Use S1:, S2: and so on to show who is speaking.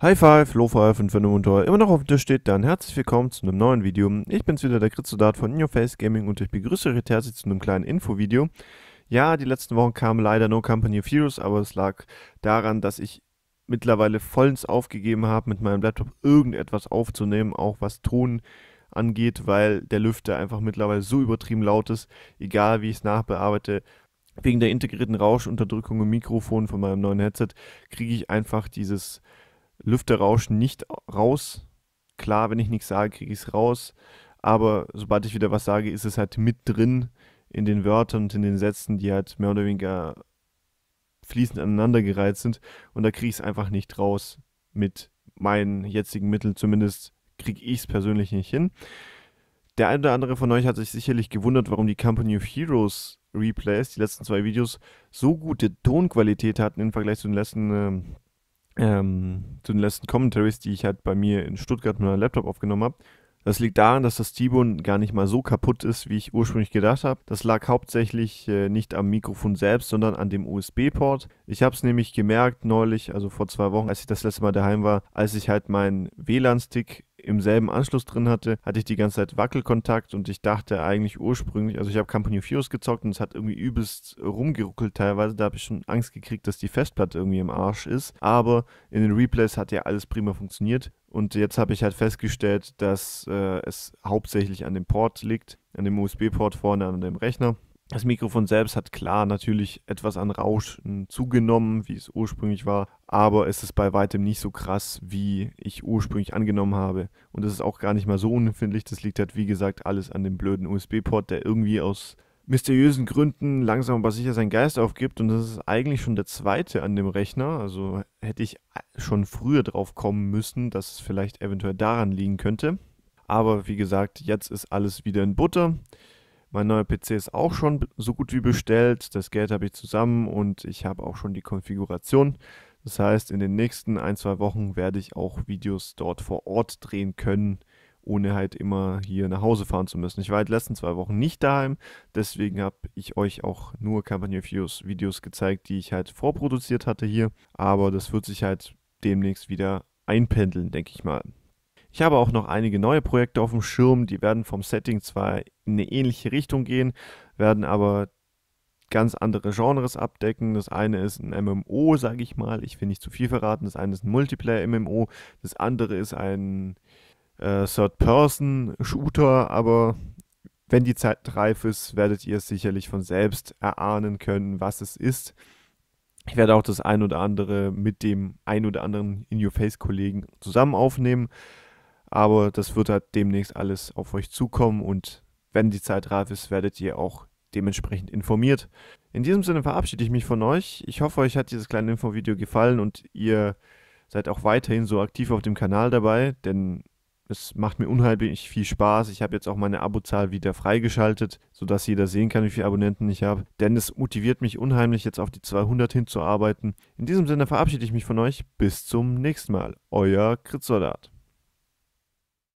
S1: High Five, Low Five und wenn du unter immer noch auf dem Tisch steht, dann herzlich willkommen zu einem neuen Video. Ich bin's wieder, der Kritzodat von In Your Face Gaming und ich begrüße euch herzlich zu einem kleinen Infovideo. Ja, die letzten Wochen kam leider No Company of Heroes, aber es lag daran, dass ich mittlerweile vollends aufgegeben habe, mit meinem Laptop irgendetwas aufzunehmen, auch was Ton angeht, weil der Lüfter einfach mittlerweile so übertrieben laut ist, egal wie ich es nachbearbeite, wegen der integrierten Rauschunterdrückung im Mikrofon von meinem neuen Headset kriege ich einfach dieses Lüfter rauschen nicht raus. Klar, wenn ich nichts sage, kriege ich es raus. Aber sobald ich wieder was sage, ist es halt mit drin in den Wörtern und in den Sätzen, die halt mehr oder weniger fließend aneinandergereiht sind. Und da kriege ich es einfach nicht raus mit meinen jetzigen Mitteln. Zumindest kriege ich es persönlich nicht hin. Der ein oder andere von euch hat sich sicherlich gewundert, warum die Company of Heroes Replays, die letzten zwei Videos, so gute Tonqualität hatten im Vergleich zu den letzten ähm, ähm, zu den letzten Commentaries, die ich halt bei mir in Stuttgart mit meinem Laptop aufgenommen habe. Das liegt daran, dass das T-Bone gar nicht mal so kaputt ist, wie ich ursprünglich gedacht habe. Das lag hauptsächlich äh, nicht am Mikrofon selbst, sondern an dem USB-Port. Ich habe es nämlich gemerkt neulich, also vor zwei Wochen, als ich das letzte Mal daheim war, als ich halt meinen WLAN-Stick im selben Anschluss drin hatte, hatte ich die ganze Zeit Wackelkontakt und ich dachte eigentlich ursprünglich, also ich habe Company of Heroes gezockt und es hat irgendwie übelst rumgeruckelt teilweise, da habe ich schon Angst gekriegt, dass die Festplatte irgendwie im Arsch ist, aber in den Replays hat ja alles prima funktioniert. Und jetzt habe ich halt festgestellt, dass äh, es hauptsächlich an dem Port liegt, an dem USB-Port vorne an dem Rechner das Mikrofon selbst hat klar natürlich etwas an Rauschen hm, zugenommen, wie es ursprünglich war, aber es ist bei weitem nicht so krass, wie ich ursprünglich angenommen habe. Und es ist auch gar nicht mal so unempfindlich. Das liegt halt, wie gesagt, alles an dem blöden USB-Port, der irgendwie aus mysteriösen Gründen langsam aber sicher seinen Geist aufgibt. Und das ist eigentlich schon der zweite an dem Rechner. Also hätte ich äh, schon früher drauf kommen müssen, dass es vielleicht eventuell daran liegen könnte. Aber wie gesagt, jetzt ist alles wieder in Butter. Mein neuer PC ist auch schon so gut wie bestellt. Das Geld habe ich zusammen und ich habe auch schon die Konfiguration. Das heißt, in den nächsten ein, zwei Wochen werde ich auch Videos dort vor Ort drehen können, ohne halt immer hier nach Hause fahren zu müssen. Ich war halt letzten zwei Wochen nicht daheim, deswegen habe ich euch auch nur Company of Videos, Videos gezeigt, die ich halt vorproduziert hatte hier. Aber das wird sich halt demnächst wieder einpendeln, denke ich mal. Ich habe auch noch einige neue Projekte auf dem Schirm, die werden vom Setting zwar in eine ähnliche Richtung gehen, werden aber ganz andere Genres abdecken. Das eine ist ein MMO, sage ich mal. Ich will nicht zu viel verraten. Das eine ist ein Multiplayer-MMO. Das andere ist ein äh, Third-Person-Shooter. Aber wenn die Zeit reif ist, werdet ihr es sicherlich von selbst erahnen können, was es ist. Ich werde auch das ein oder andere mit dem ein oder anderen In-Your-Face-Kollegen zusammen aufnehmen. Aber das wird halt demnächst alles auf euch zukommen und wenn die Zeit reif ist, werdet ihr auch dementsprechend informiert. In diesem Sinne verabschiede ich mich von euch. Ich hoffe, euch hat dieses kleine Infovideo gefallen und ihr seid auch weiterhin so aktiv auf dem Kanal dabei, denn es macht mir unheimlich viel Spaß. Ich habe jetzt auch meine Abozahl wieder freigeschaltet, sodass jeder sehen kann, wie viele Abonnenten ich habe. Denn es motiviert mich unheimlich, jetzt auf die 200 hinzuarbeiten. In diesem Sinne verabschiede ich mich von euch. Bis zum nächsten Mal. Euer Kritzsoldat.